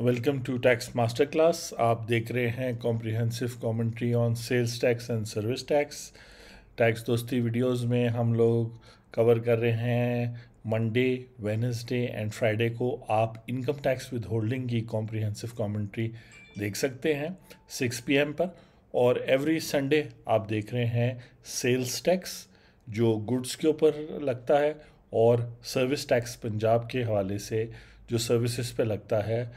Welcome to tax master class आप देख रहे हैं comprehensive commentary on sales tax and service tax tax दोस्ती वीडियोस में हम लोग कवर कर रहे हैं मंडे वेनसडे एंड फ्राइडे को आप इनकम टैक्स विद होल्डिंग की कॉम्प्रिहेंसिव कमेंट्री देख सकते हैं 6 पीएम पर और एवरी संडे आप देख रहे हैं सेल्स टैक्स जो गुड्स के ऊपर लगता है और सर्विस टैक्स पंजाब के हवाले से जो सर्विसेज पे लगता है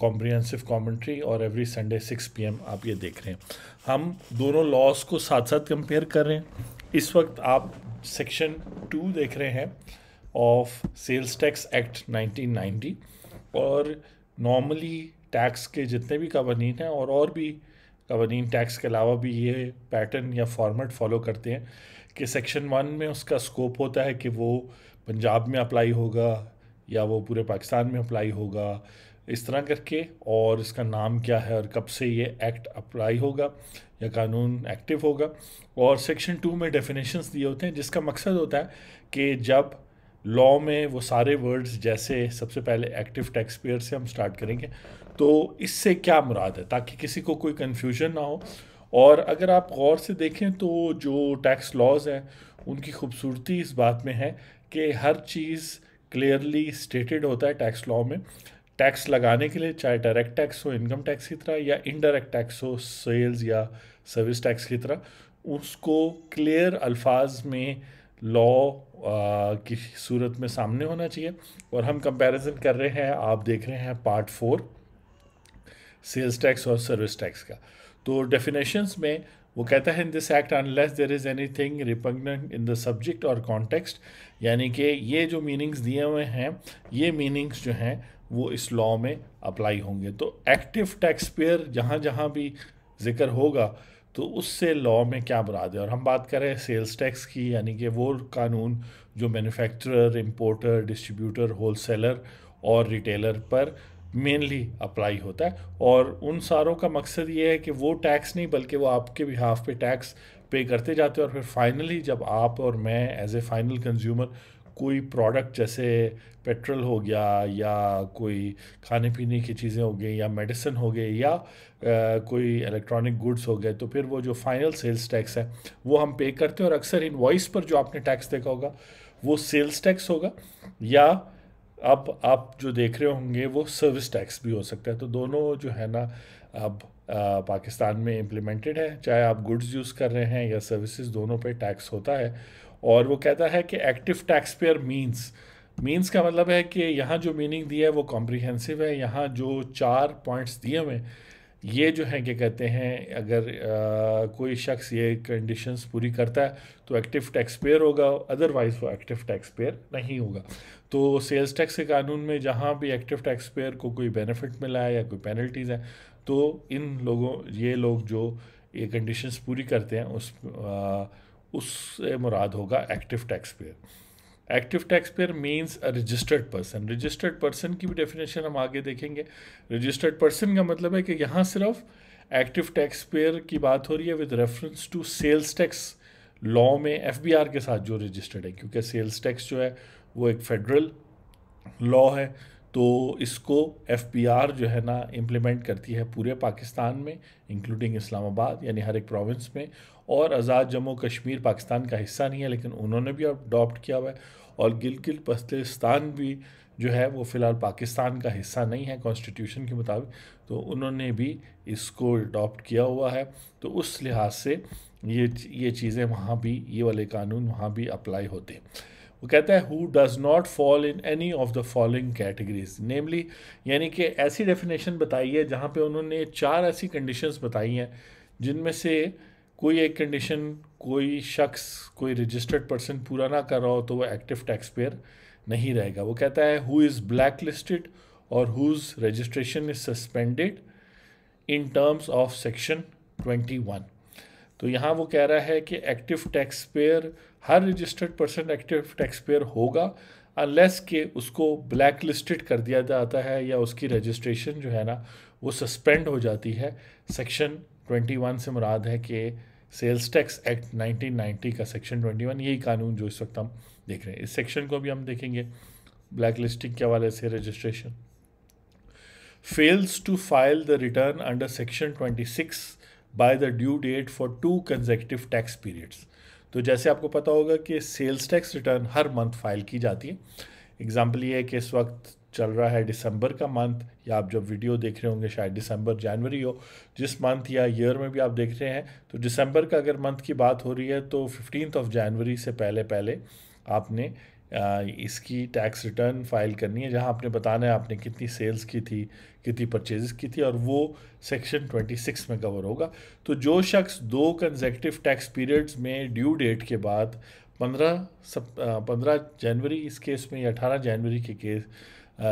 कॉम्प्रीहेंसिव कॉमेंट्री और एवरी संडे सिक्स पी आप ये देख रहे हैं हम दोनों लॉस को साथ साथ कंपेयर कर रहे हैं इस वक्त आप सेक्शन टू देख रहे हैं ऑफ सेल्स टैक्स एक्ट 1990 और नॉर्मली टैक्स के जितने भी कवानीन हैं और और भी कवानीन टैक्स के अलावा भी ये पैटर्न या फॉर्मेट फॉलो करते हैं कि सेक्शन वन में उसका स्कोप होता है कि वो पंजाब में अप्लाई होगा या वो पूरे पाकिस्तान में अप्लाई होगा इस तरह करके और इसका नाम क्या है और कब से ये एक्ट अप्लाई होगा या कानून एक्टिव होगा और सेक्शन टू में डेफिनेशंस दिए होते हैं जिसका मकसद होता है कि जब लॉ में वो सारे वर्ड्स जैसे सबसे पहले एक्टिव टैक्स पेयर से हम स्टार्ट करेंगे तो इससे क्या मुराद है ताकि किसी को कोई कन्फ्यूजन ना हो और अगर आप गौर से देखें तो जो टैक्स लॉज हैं उनकी खूबसूरती इस बात में है कि हर चीज़ क्लियरली स्टेटेड होता है टैक्स लॉ में टैक्स लगाने के लिए चाहे डायरेक्ट टैक्स हो इनकम टैक्स की तरह या इनडायरेक्ट टैक्स हो सेल्स या सर्विस टैक्स की तरह उसको क्लियर अल्फाज में लॉ की सूरत में सामने होना चाहिए और हम कंपैरिजन कर रहे हैं आप देख रहे हैं पार्ट फोर सेल्स टैक्स और सर्विस टैक्स का तो डेफिनेशंस में वो कहता है in this act unless there is anything repugnant in the subject और कॉन्टेक्स्ट यानी कि ये जो मीनिंग्स दिए हुए हैं ये मीनिंग्स जो हैं वो इस लॉ में अप्लाई होंगे तो एक्टिव टैक्स पेयर जहाँ जहाँ भी जिक्र होगा तो उससे लॉ में क्या मुराद है और हम बात करें सेल्स टैक्स की यानी कि वो कानून जो मैन्युफैक्चरर इम्पोर्टर डिस्ट्रीब्यूटर होलसेलर और रिटेलर पर मेनली अप्लाई होता है और उन सारों का मकसद ये है कि वो टैक्स नहीं बल्कि वो आपके बिहाफ पे टैक्स पे करते जाते हैं और फिर फाइनली जब आप और मैं एज ए फाइनल कंज्यूमर कोई प्रोडक्ट जैसे पेट्रोल हो गया या कोई खाने पीने की चीज़ें हो गई या मेडिसिन हो गई या आ, कोई इलेक्ट्रॉनिक गुड्स हो गए तो फिर वो जो फाइनल सेल्स टैक्स है वो हम पे करते हैं और अक्सर वॉइस पर जो आपने टैक्स देखा होगा वो सेल्स टैक्स होगा या अब आप जो देख रहे होंगे वो सर्विस टैक्स भी हो सकता है तो दोनों जो है ना अब पाकिस्तान में इम्प्लीमेंटेड है चाहे आप गुड्स यूज़ कर रहे हैं या सर्विसेज दोनों पे टैक्स होता है और वो कहता है कि active tax payer means means का मतलब है कि यहाँ जो मीनिंग दिया है वो कॉम्प्रिहेंसिव है यहाँ जो चार पॉइंट्स दिए हुए ये जो है क्या कहते हैं अगर आ, कोई शख्स ये कंडीशंस पूरी करता है तो एक्टिव टैक्स पेयर होगा अदरवाइज़ वो एक्टिव टैक्स पेयर नहीं होगा तो सेल्स टैक्स के कानून में जहाँ भी एक्टिव टैक्स पेयर को कोई बेनिफिट मिला है या कोई पेनल्टीज़ हैं तो इन लोगों ये लोग जो ये कंडीशंस पूरी करते हैं उस आ, उससे मुराद होगा active tax payer active tax payer means a registered person registered person की भी डेफिनेशन हम आगे देखेंगे रजिस्टर्ड पर्सन का मतलब है कि यहाँ सिर्फ एक्टिव टैक्स पेयर की बात हो रही है with reference to sales tax law में एफ के साथ जो रजिस्टर्ड है क्योंकि सेल्स टैक्स जो है वो एक फेडरल लॉ है तो इसको एफ जो है ना इम्प्लीमेंट करती है पूरे पाकिस्तान में इंक्लूडिंग इस्लामाबाद यानी हर एक प्रोविंस में और आज़ाद जम्मू कश्मीर पाकिस्तान का हिस्सा नहीं है लेकिन उन्होंने भी अडॉप्ट किया हुआ है और गिलगित बस्तिस्तान भी जो है वो फ़िलहाल पाकिस्तान का हिस्सा नहीं है कॉन्स्टिट्यूशन के मुताबिक तो उन्होंने भी इसको अडॉप्ट किया हुआ है तो उस लिहाज से ये ये चीज़ें वहाँ भी ये वाले कानून वहाँ भी अप्लाई होते हैं वो कहता है who does not fall in any of the following categories namely यानी कि ऐसी डेफिनेशन बताई है जहाँ पे उन्होंने चार ऐसी कंडीशंस बताई हैं जिनमें से कोई एक कंडीशन कोई शख्स कोई रजिस्टर्ड पर्सन पूरा ना कर रहा हो तो वो एक्टिव टैक्स पेयर नहीं रहेगा वो कहता है हु इज़ ब्लैक लिस्टेड और whose registration is suspended in terms of section 21 तो यहाँ वो कह रहा है कि एक्टिव टैक्स पेयर हर registered person active tax payer होगा अनलेस के उसको ब्लैक लिस्टेड कर दिया जाता है या उसकी रजिस्ट्रेशन जो है ना वो सस्पेंड हो जाती है सेक्शन 21 से मुराद है कि सेल्स टैक्स एक्ट 1990 का सेक्शन 21 यही कानून जो इस वक्त हम देख रहे हैं इस सेक्शन को भी हम देखेंगे ब्लैक लिस्टिंग के हवाले से registration fails to file the return under section 26 by the due date for two consecutive tax periods तो जैसे आपको पता होगा कि सेल्स टैक्स रिटर्न हर मंथ फाइल की जाती है एग्जाम्पल ये है कि इस वक्त चल रहा है दिसंबर का मंथ या आप जब वीडियो देख रहे होंगे शायद दिसंबर जनवरी हो जिस मंथ या ईयर में भी आप देख रहे हैं तो दिसंबर का अगर मंथ की बात हो रही है तो फिफ्टीन ऑफ जनवरी से पहले पहले आपने इसकी टैक्स रिटर्न फाइल करनी है जहां आपने बताना है आपने कितनी सेल्स की थी कितनी परचेजेस की थी और वो सेक्शन 26 में कवर होगा तो जो शख्स दो कंजेक्टिव टैक्स पीरियड्स में ड्यू डेट के बाद 15 सप पंद्रह जनवरी इस केस में या अठारह जनवरी के केस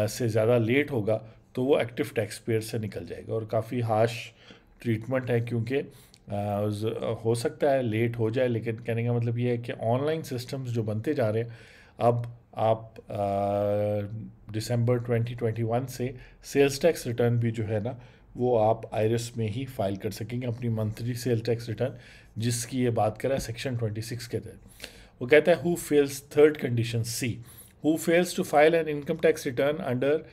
से ज़्यादा लेट होगा तो वो एक्टिव टैक्स पेयर से निकल जाएगा और काफ़ी हार्श ट्रीटमेंट है क्योंकि हो सकता है लेट हो जाए लेकिन कहने का मतलब ये है कि ऑनलाइन सिस्टम्स जो बनते जा रहे हैं अब आप दिसंबर 2021 से सेल्स टैक्स रिटर्न भी जो है ना वो आप आयरस में ही फाइल कर सकेंगे अपनी मंथली सेल टैक्स रिटर्न जिसकी ये बात करें सेक्शन 26 के तहत वो कहता है who fails third condition C who fails to file an income tax return under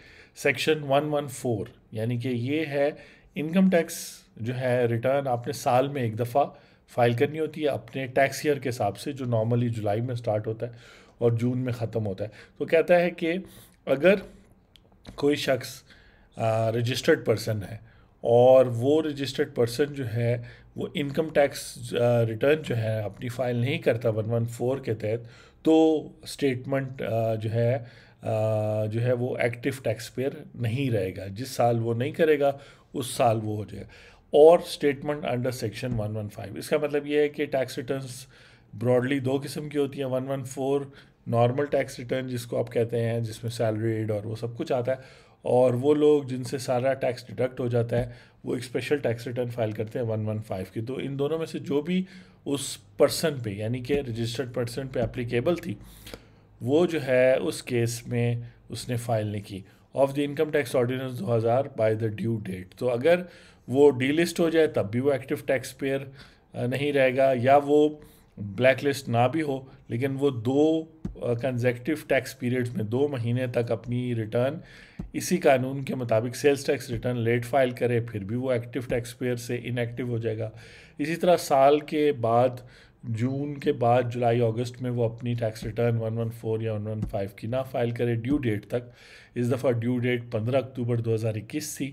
section 114 यानी कि ये है इनकम टैक्स जो है रिटर्न आपने साल में एक दफ़ा फाइल करनी होती है अपने टैक्स ईयर के हिसाब से जो नॉर्मली जुलाई में स्टार्ट होता है और जून में ख़त्म होता है तो कहता है कि अगर कोई शख्स रजिस्टर्ड पर्सन है और वो रजिस्टर्ड पर्सन जो है वो इनकम टैक्स रिटर्न जो है अपनी फ़ाइल नहीं करता वन वन फोर के तहत तो स्टेटमेंट uh, जो है uh, जो है वो एक्टिव टैक्स पेयर नहीं रहेगा जिस साल वो नहीं करेगा उस साल वो हो जाएगा और स्टेटमेंट अंडर सेक्शन 115 इसका मतलब ये है कि टैक्स रिटर्न्स ब्रॉडली दो किस्म की होती हैं 114 नॉर्मल टैक्स रिटर्न जिसको आप कहते हैं जिसमें सैलरी एड और वो सब कुछ आता है और वो लोग जिनसे सारा टैक्स डिडक्ट हो जाता है वो एक स्पेशल टैक्स रिटर्न फाइल करते हैं 115 की तो इन दोनों में से जो भी उस पर्सन पे यानी कि रजिस्टर्ड पर्सन पे एप्लीकेबल थी वो जो है उस केस में उसने फाइल नहीं की of the income tax ordinance 2000 by the due date तो अगर वो डीलिस्ट हो जाए तब भी वो एक्टिव टैक्स पेयर नहीं रहेगा या वो ब्लैक लिस्ट ना भी हो लेकिन वो दो कंजेक्टिव टैक्स पीरियड्स में दो महीने तक अपनी रिटर्न इसी कानून के मुताबिक sales tax return late file करे फिर भी वो एक्टिव टैक्स पेयर से इनएक्टिव हो जाएगा इसी तरह साल के बाद जून के बाद जुलाई अगस्त में वो अपनी टैक्स रिटर्न 114 या 115 की ना फाइल करे ड्यू डेट तक इस दफ़ा ड्यू डेट 15 अक्टूबर 2021 थी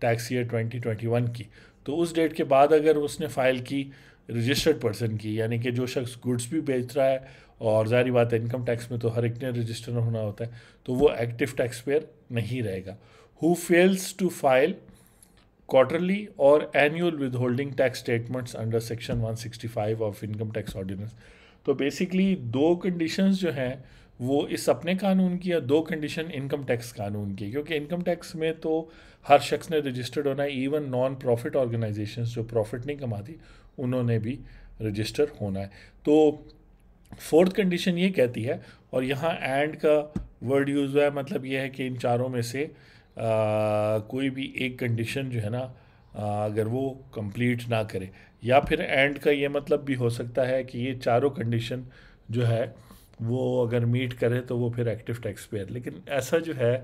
टैक्स ईयर 2021 की तो उस डेट के बाद अगर उसने फाइल की रजिस्टर्ड पर्सन की यानी कि जो शख्स गुड्स भी बेच रहा है और जारी बात है इनकम टैक्स में तो हर एक ने रजिस्टर होना होता है तो वो एक्टिव टैक्स पेयर नहीं रहेगा who fails to file quarterly और annual withholding tax statements under section 165 of income tax ordinance तो बेसिकली दो कंडीशंस जो हैं वो इस अपने कानून की या दो कंडीशन इनकम टैक्स कानून की क्योंकि इनकम टैक्स में तो हर शख्स ने रजिस्टर्ड होना है इवन नॉन प्रॉफिट ऑर्गेनाइजेशंस जो प्रॉफिट नहीं कमाती उन्होंने भी रजिस्टर होना है तो फोर्थ कंडीशन ये कहती है और यहाँ एंड का वर्ड यूज़ हुआ है मतलब ये है कि इन चारों में से आ, कोई भी एक कंडीशन जो है ना आ, अगर वो कंप्लीट ना करे या फिर एंड का ये मतलब भी हो सकता है कि ये चारों कंडीशन जो है वो अगर मीट करे तो वो फिर एक्टिव टैक्स पेयर लेकिन ऐसा जो है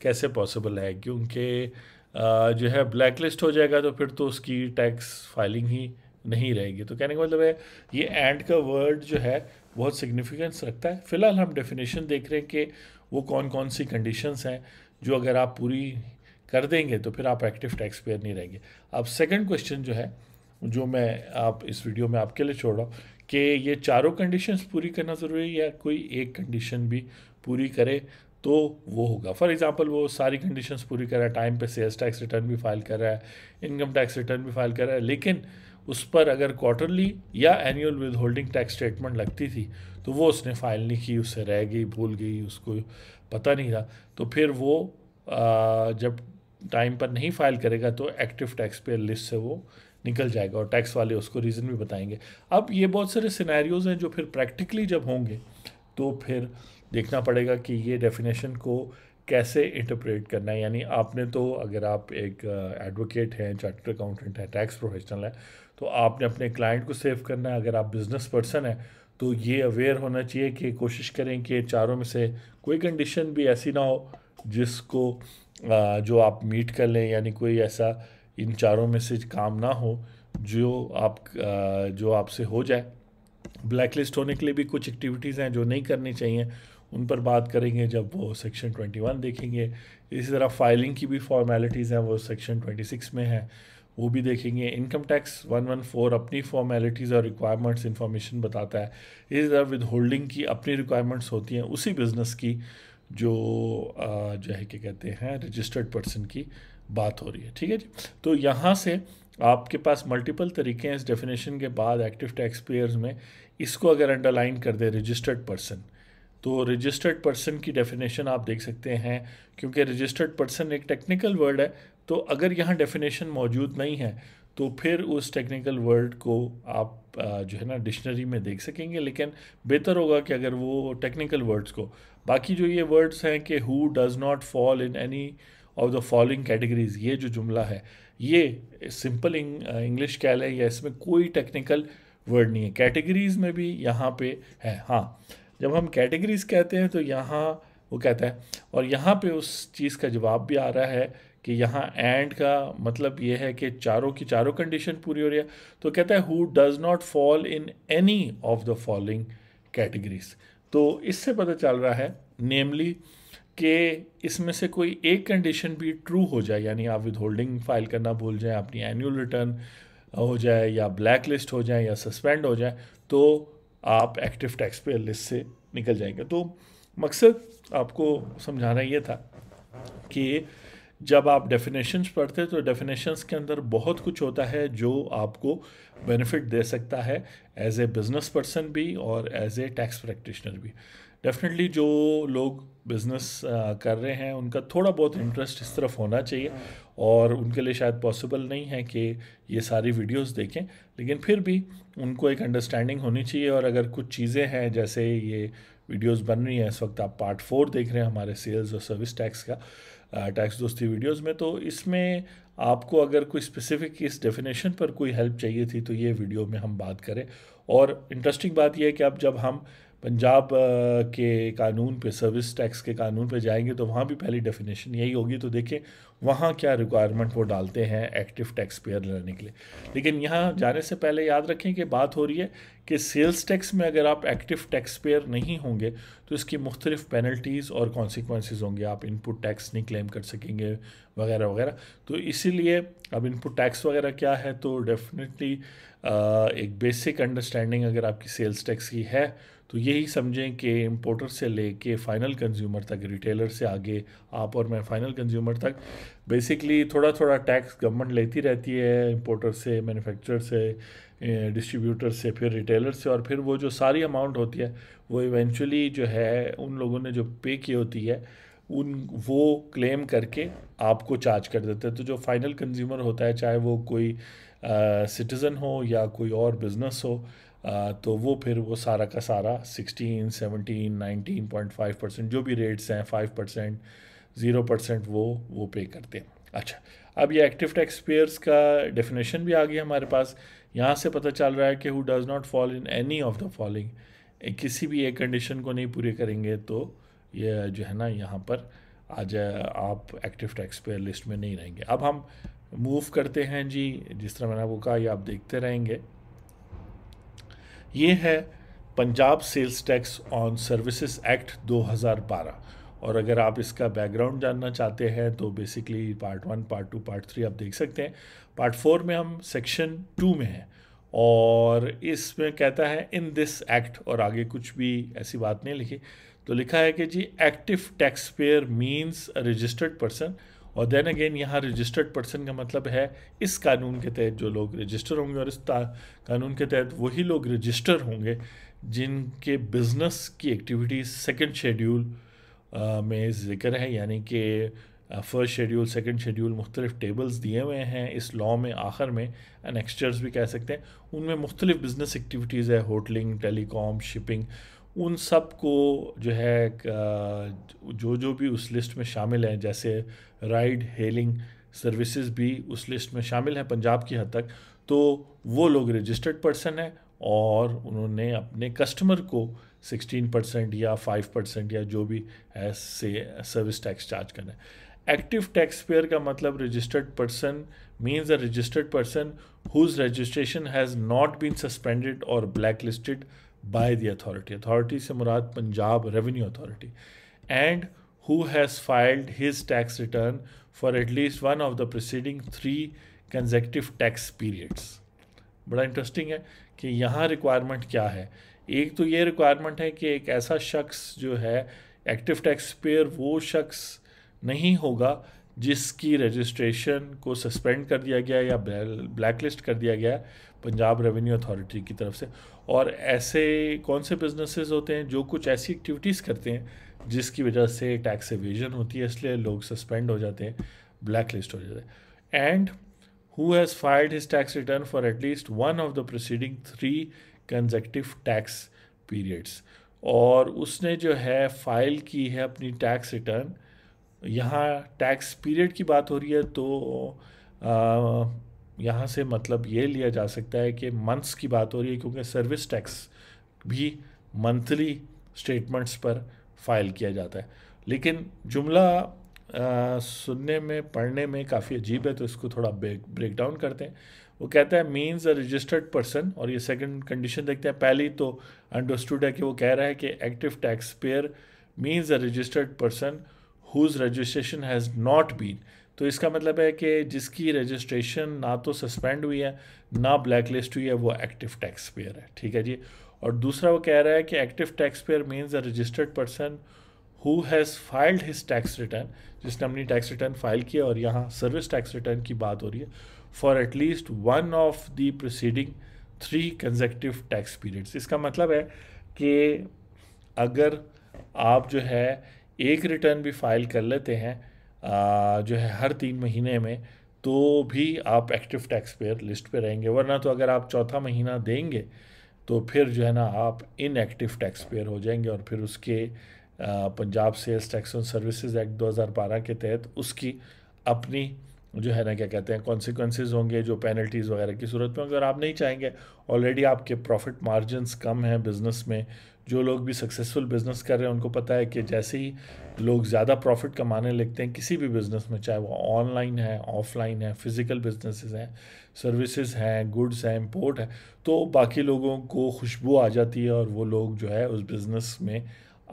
कैसे पॉसिबल है क्योंकि जो है ब्लैक लिस्ट हो जाएगा तो फिर तो उसकी टैक्स फाइलिंग ही नहीं रहेगी तो कहने का मतलब है ये एंड का वर्ड जो है बहुत सिग्निफिकेंस रखता है फिलहाल हम डेफिनेशन देख रहे हैं कि वो कौन कौन सी कंडीशंस हैं जो अगर आप पूरी कर देंगे तो फिर आप एक्टिव टैक्स पेयर नहीं रहेंगे अब सेकंड क्वेश्चन जो है जो मैं आप इस वीडियो में आपके लिए छोड़ रहा हूँ कि ये चारों कंडीशंस पूरी करना ज़रूरी है या कोई एक कंडीशन भी पूरी करे तो वो होगा फॉर एग्जांपल वो सारी कंडीशंस पूरी कर रहा है टाइम पे सेल्स टैक्स रिटर्न भी फाइल कर रहा है इनकम टैक्स रिटर्न भी फाइल कर रहा है लेकिन उस पर अगर क्वार्टरली या annual withholding tax statement लगती थी तो वो उसने फाइल नहीं की उससे रह गई भूल गई उसको पता नहीं रहा तो फिर वो आ, जब टाइम पर नहीं फाइल करेगा तो एक्टिव टैक्स पेयर लिस्ट से वो निकल जाएगा और टैक्स वाले उसको रीज़न भी बताएंगे अब ये बहुत सारे सिनेरियोज़ हैं जो फिर प्रैक्टिकली जब होंगे तो फिर देखना पड़ेगा कि ये डेफिनेशन को कैसे इंटरप्रेट करना है यानी आपने तो अगर आप एक एडवोकेट हैं चार्टर्ड अकाउंटेंट हैं टैक्स प्रोफेशनल है तो आपने अपने क्लाइंट को सेव करना है अगर आप बिज़नेस पर्सन हैं तो ये अवेयर होना चाहिए कि कोशिश करें कि चारों में से कोई कंडीशन भी ऐसी ना हो जिसको जो आप मीट कर लें यानी कोई ऐसा इन चारों में से काम ना हो जो आप जो आपसे हो जाए ब्लैक लिस्ट होने के लिए भी कुछ एक्टिविटीज़ हैं जो नहीं करनी चाहिए उन पर बात करेंगे जब वो सेक्शन 21 देखेंगे इसी तरह फाइलिंग की भी फॉर्मेलिटीज़ हैं वो सेक्शन 26 में हैं वो भी देखेंगे इनकम टैक्स 114 अपनी फॉर्मेलिटीज़ और रिक्वायरमेंट्स इन्फॉर्मेशन बताता है इस तरह विद होल्डिंग की अपनी रिक्वायरमेंट्स होती हैं उसी बिज़नेस की जो जो है क्या कहते हैं रजिस्टर्ड पर्सन की बात हो रही है ठीक है जी तो यहाँ से आपके पास मल्टीपल तरीके हैं इस डेफिनेशन के बाद एक्टिव टैक्स पेयर्स में इसको अगर अंडरलाइन कर दे रजिस्टर्ड पर्सन तो रजिस्टर्ड पर्सन की डेफिनेशन आप देख सकते हैं क्योंकि रजिस्टर्ड पर्सन एक टेक्निकल वर्ड है तो अगर यहाँ डेफिनेशन मौजूद नहीं है तो फिर उस टेक्निकल वर्ड को आप जो है ना डिक्शनरी में देख सकेंगे लेकिन बेहतर होगा कि अगर वो टेक्निकल वर्ड्स को बाकी जो ये वर्ड्स हैं कि who does not fall in any of the following categories ये जो जुमला है ये सिंपल इंग्लिश क्या है या इसमें कोई टेक्निकल वर्ड नहीं है कैटेगरीज में भी यहाँ पे है हाँ जब हम कैटेगरीज कहते हैं तो यहाँ वो कहता है और यहाँ पे उस चीज़ का जवाब भी आ रहा है कि यहाँ एंड का मतलब ये है कि चारों की चारों कंडीशन पूरी हो रही है तो कहता है who does not fall in any of the following categories तो इससे पता चल रहा है नेमली कि इसमें से कोई एक कंडीशन भी ट्रू हो जाए यानी आप विद होल्डिंग फाइल करना भूल जाएं अपनी एनुअल रिटर्न हो जाए या ब्लैक लिस्ट हो जाए या सस्पेंड हो जाए तो आप एक्टिव टैक्स पेयर लिस्ट से निकल जाएंगे तो मकसद आपको समझाना ये था कि जब आप डेफिनेशंस पढ़ते हैं तो डेफिनेशंस के अंदर बहुत कुछ होता है जो आपको बेनिफिट दे सकता है एज ए बिज़नेस पर्सन भी और एज ए टैक्स प्रैक्टिशनर भी डेफिनेटली जो लोग बिज़नेस कर रहे हैं उनका थोड़ा बहुत इंटरेस्ट इस तरफ होना चाहिए और उनके लिए शायद पॉसिबल नहीं है कि ये सारी वीडियोस देखें लेकिन फिर भी उनको एक अंडरस्टैंडिंग होनी चाहिए और अगर कुछ चीज़ें हैं जैसे ये वीडियोस बन रही हैं इस वक्त आप पार्ट फोर देख रहे हैं हमारे सेल्स और सर्विस टैक्स का टैक्स uh, दोस्ती वीडियोस में तो इसमें आपको अगर कोई स्पेसिफिक इस डेफिनेशन पर कोई हेल्प चाहिए थी तो ये वीडियो में हम बात करें और इंटरेस्टिंग बात यह है कि अब जब हम पंजाब के कानून पे सर्विस टैक्स के कानून पे जाएंगे तो वहाँ भी पहली डेफिनेशन यही होगी तो देखें वहाँ क्या रिक्वायरमेंट वो डालते हैं एक्टिव टैक्स पेयर रहने के लिए लेकिन यहाँ जाने से पहले याद रखें कि बात हो रही है कि सेल्स टैक्स में अगर आप एक्टिव टैक्स पेयर नहीं होंगे तो इसकी मुख्तलिफ पेनल्टीज़ और कॉन्सिक्वेंसेज होंगे आप इनपुट टैक्स नहीं क्लेम कर सकेंगे वगैरह वगैरह तो इसीलिए अब इनपुट टैक्स वगैरह क्या है तो डेफिनेटली एक बेसिक अंडरस्टैंडिंग अगर आपकी सेल्स टैक्स की है तो यही समझें कि इम्पोर्टर से लेके फ़ाइनल कंज्यूमर तक रिटेलर से आगे आप और मैं फ़ाइनल कंज्यूमर तक बेसिकली थोड़ा थोड़ा टैक्स गवर्नमेंट लेती रहती है इम्पोर्टर से मैन्युफैक्चरर से डिस्ट्रीब्यूटर से फिर रिटेलर से और फिर वो जो सारी अमाउंट होती है वो इवेंचुअली जो है उन लोगों ने जो पे की होती है उन वो क्लेम करके आपको चार्ज कर देते हैं तो जो फाइनल कंज्यूमर होता है चाहे वो कोई सिटीज़न हो या कोई और बिज़नेस हो तो वो फिर वो सारा का सारा 16, 17, 19.5 परसेंट जो भी रेट्स हैं 5 परसेंट ज़ीरो परसेंट वो वो पे करते हैं अच्छा अब ये एक्टिव टैक्स पेयर्स का डेफिनेशन भी आ गया हमारे पास यहाँ से पता चल रहा है कि who does not fall in any of the following किसी भी एक कंडीशन को नहीं पूरे करेंगे तो ये जो है ना यहाँ पर आज आप एक्टिव टैक्स पेयर लिस्ट में नहीं रहेंगे अब हम मूव करते हैं जी जिस तरह मैंने आपको कहा ये आप देखते रहेंगे ये है Punjab sales tax on services act 2012 और अगर आप इसका बैकग्राउंड जानना चाहते हैं तो basically part one part two part three आप देख सकते हैं पार्ट फोर में हम सेक्शन टू में हैं और इसमें कहता है इन दिस एक्ट और आगे कुछ भी ऐसी बात नहीं लिखी तो लिखा है कि G active tax payer means registered person और देन अगेन यहाँ रजिस्टर्ड पर्सन का मतलब है इस कानून के तहत जो लोग रजिस्टर होंगे और इस कानून के तहत वही लोग रजिस्टर होंगे जिनके बिजनेस की एक्टिविटीज़ सेकंड शेड्यूल में जिक्र है यानी कि फ़र्स्ट शेड्यूल सेकंड शेड्यूल मुख्तलिफ टेबल्स दिए हुए हैं इस लॉ में आखिर में एनेक्स्टर्स भी कह सकते हैं उनमें मुख्तलिफ बिजनेस एक्टिविटीज़ है होटलिंग टेलीकॉम शिपिंग उन सब को जो है जो जो भी उस लिस्ट में शामिल हैं जैसे राइड हेलिंग सर्विसेज भी उस लिस्ट में शामिल हैं पंजाब की हद तक तो वो लोग रजिस्टर्ड पर्सन हैं और उन्होंने अपने कस्टमर को 16 परसेंट या 5 परसेंट या जो भी है से सर्विस टैक्स चार्ज करना है एक्टिव टैक्स पेयर का मतलब registered person means a registered person whose registration has not been suspended और black listed by the authority. Authority se murad Punjab Revenue Authority. And who has filed his tax return for at least one of the preceding three consecutive tax periods. बड़ा interesting है कि यहाँ requirement क्या है एक तो ये requirement है कि एक ऐसा शख्स जो है एक्टिव टैक्स पेयर वो शख्स नहीं होगा जिसकी रजिस्ट्रेशन को सस्पेंड कर दिया गया या ब्लैक लिस्ट कर दिया गया पंजाब रेवेन्यू अथॉरिटी की तरफ से और ऐसे कौन से बिजनेसेस होते हैं जो कुछ ऐसी एक्टिविटीज़ करते हैं जिसकी वजह से टैक्स एविजन होती है इसलिए लोग सस्पेंड हो जाते हैं ब्लैक लिस्ट हो जाते हैं and who has filed his tax return for at least one of the proceeding three consecutive tax periods और उसने जो है फाइल की है अपनी टैक्स रिटर्न यहाँ टैक्स पीरियड की बात हो रही है तो आ, यहाँ से मतलब ये लिया जा सकता है कि मंथ्स की बात हो रही है क्योंकि सर्विस टैक्स भी मंथली स्टेटमेंट्स पर फाइल किया जाता है लेकिन जुमला सुनने में पढ़ने में काफ़ी अजीब है तो इसको थोड़ा ब्रेक ब्रेक डाउन करते हैं वो कहता है मीन्स अ रजिस्टर्ड पर्सन और ये सेकंड कंडीशन देखते हैं पहली तो अंडरस्टूड है कि वो कह रहा है कि active tax payer means a registered person whose registration has not been तो इसका मतलब है कि जिसकी रजिस्ट्रेशन ना तो सस्पेंड हुई है ना ब्लैक लिस्ट हुई है वो एक्टिव टैक्स पेयर है ठीक है जी और दूसरा वो कह रहा है कि active tax payer means a registered person who has filed his tax return जिसने अपनी टैक्स रिटर्न फाइल किया और यहाँ सर्विस टैक्स रिटर्न की बात हो रही है for at least one of the proceeding three consecutive tax periods इसका मतलब है कि अगर आप जो है एक रिटर्न भी फाइल कर लेते हैं जो है हर तीन महीने में तो भी आप एक्टिव टैक्स पेयर लिस्ट पे रहेंगे वरना तो अगर आप चौथा महीना देंगे तो फिर जो है ना आप इनएक्टिव टैक्स पेयर हो जाएंगे और फिर उसके Punjab sales tax on services act 2012 के तहत उसकी अपनी जो है ना क्या कहते हैं कॉन्सिक्वेंसेज होंगे जो पेनल्टीज़ वगैरह की सूरत में अगर आप नहीं चाहेंगे ऑलरेडी आपके प्रॉफिट मार्जिनस कम हैं बिज़नेस में जो लोग भी सक्सेसफुल बिज़नेस कर रहे हैं उनको पता है कि जैसे ही लोग ज़्यादा प्रॉफिट कमाने लगते हैं किसी भी बिज़नेस में चाहे वो ऑनलाइन है ऑफलाइन है फिज़िकल बिजनेसेस हैं सर्विसेज हैं गुड्स हैं इम्पोर्ट है तो बाकी लोगों को खुशबू आ जाती है और वो लोग जो है उस बिज़नेस में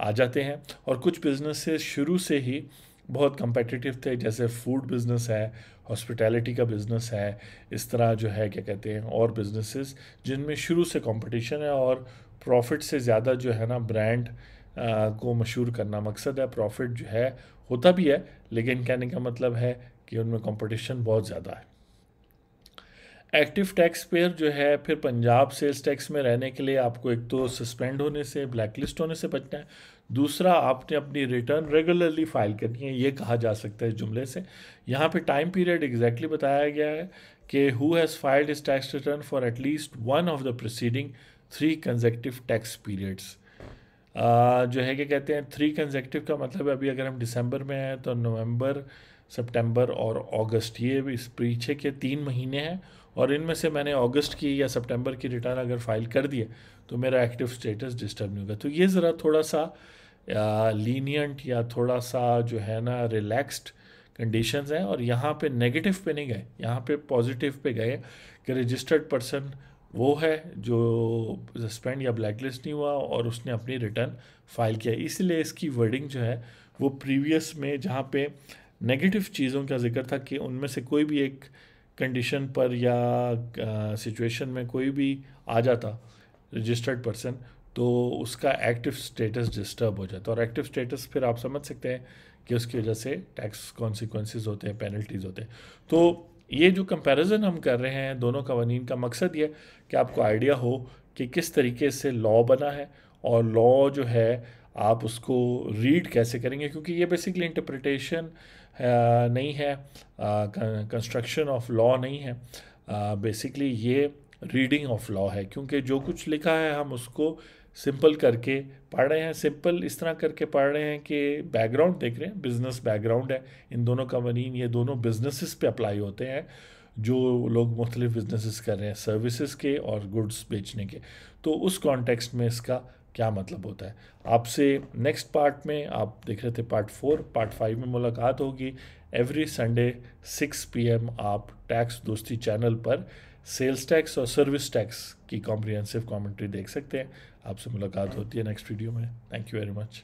आ जाते हैं और कुछ बिज़नेस शुरू से ही बहुत कंपेटिटिव थे जैसे फूड बिज़नेस है हॉस्पिटैलिटी का बिज़नेस है इस तरह जो है क्या कहते हैं और बिजनेसेस जिनमें शुरू से कंपटीशन है और प्रॉफिट से ज़्यादा जो है ना ब्रांड को मशहूर करना मकसद है प्रॉफिट जो है होता भी है लेकिन कहने का मतलब है कि उनमें कंपटीशन बहुत ज़्यादा है एक्टिव टैक्स पेयर जो है फिर पंजाब सेल्स टैक्स में रहने के लिए आपको एक तो सस्पेंड होने से ब्लैक लिस्ट होने से बचना है दूसरा आपने अपनी रिटर्न रेगुलरली फाइल करनी है ये कहा जा सकता है जुमले से यहाँ पे टाइम पीरियड एग्जैक्टली बताया गया है कि who has filed his tax return for at least one of the proceeding three consecutive tax periods जो है क्या कहते हैं थ्री कंजेक्टिव का मतलब है अभी अगर हम दिसंबर में हैं तो नवंबर सितंबर और अगस्त ये इस पीछे के तीन महीने हैं और इनमें से मैंने अगस्त की या सितंबर की रिटर्न अगर फाइल कर दिए तो मेरा एक्टिव स्टेटस डिस्टर्ब नहीं होगा तो ये ज़रा थोड़ा सा लीनियंट या थोड़ा सा जो है ना रिलैक्स्ड कंडीशंस हैं और यहाँ पे नेगेटिव पे नहीं गए यहाँ पे पॉजिटिव पे गए कि रजिस्टर्ड पर्सन वो है जो सस्पेंड या ब्लैक लिस्ट नहीं हुआ और उसने अपनी रिटर्न फाइल किया इसलिए इसकी वर्डिंग जो है वो प्रीवियस में जहाँ पे नेगेटिव चीज़ों का जिक्र था कि उनमें से कोई भी एक कंडीशन पर या सिचुएशन में कोई भी आ जाता रजिस्टर्ड पर्सन तो उसका एक्टिव स्टेटस डिस्टर्ब हो जाता और एक्टिव स्टेटस फिर आप समझ सकते हैं कि उसकी वजह से टैक्स कॉन्सिक्वेंसेस होते हैं पेनल्टीज होते हैं तो ये जो कंपैरिजन हम कर रहे हैं दोनों कवानी का मकसद ये कि आपको आइडिया हो कि किस तरीके से लॉ बना है और लॉ जो है आप उसको रीड कैसे करेंगे क्योंकि ये बेसिकली इंटरप्रिटेशन नहीं है कंस्ट्रक्शन ऑफ लॉ नहीं है बेसिकली ये रीडिंग ऑफ लॉ है क्योंकि जो कुछ लिखा है हम उसको सिंपल करके पढ़ रहे हैं सिंपल इस तरह करके पढ़ रहे हैं कि बैकग्राउंड देख रहे हैं बिज़नेस बैकग्राउंड है इन दोनों कवानीन मतलब, ये दोनों बिजनेसेस पे अप्लाई होते हैं जो लोग मुख्तलिफ बिजनेसेस कर रहे हैं सर्विसेज के और गुड्स बेचने के तो उस कॉन्टेक्स्ट में इसका क्या मतलब होता है आपसे नेक्स्ट पार्ट में आप देख रहे थे पार्ट फोर पार्ट फाइव में मुलाकात होगी एवरी संडे सिक्स एम आप टैक्स दोस्ती चैनल पर सेल्स टैक्स और सर्विस टैक्स की कॉम्प्रिहेंसिव कमेंट्री देख सकते हैं आपसे मुलाकात होती है नेक्स्ट वीडियो में थैंक यू वेरी मच